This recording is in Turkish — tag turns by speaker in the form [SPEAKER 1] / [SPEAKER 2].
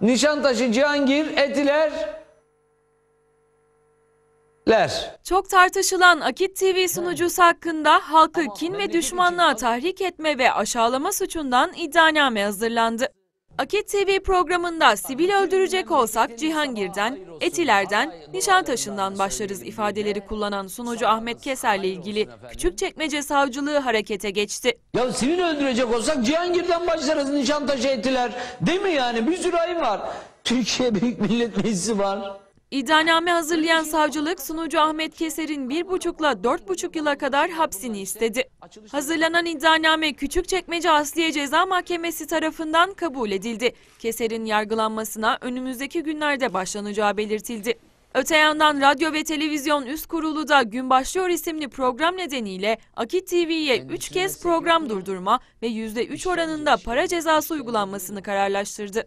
[SPEAKER 1] Nişantaşı, Cihangir, Etiler, ler. Çok tartışılan Akit TV sunucusu hakkında halkı kin ve düşmanlığa tahrik etme ve aşağılama suçundan iddianame hazırlandı. Akit TV programında sivil öldürecek olsak Cihangir'den, Etiler'den, Nişantaşı'ndan başlarız ifadeleri kullanan sunucu Ahmet Keser'le ilgili Küçükçekmece Savcılığı harekete geçti.
[SPEAKER 2] Ya sivil öldürecek olsak Cihangir'den başlarız Nişantaşı Etiler değil mi yani bir sürü ayı var. Türkiye Büyük Millet Meclisi var. İddianame
[SPEAKER 1] hazırlayan savcılık sunucu Ahmet Keser'in bir buçukla dört buçuk yıla kadar hapsini istedi. Hazırlanan iddianame Küçükçekmece Asliye Ceza Mahkemesi tarafından kabul edildi. Keser'in yargılanmasına önümüzdeki günlerde başlanacağı belirtildi. Öte yandan Radyo ve Televizyon Üst Kurulu da Gün Başlıyor isimli program nedeniyle Akit TV'ye 3 kez program durdurma ve %3 oranında para cezası uygulanmasını kararlaştırdı.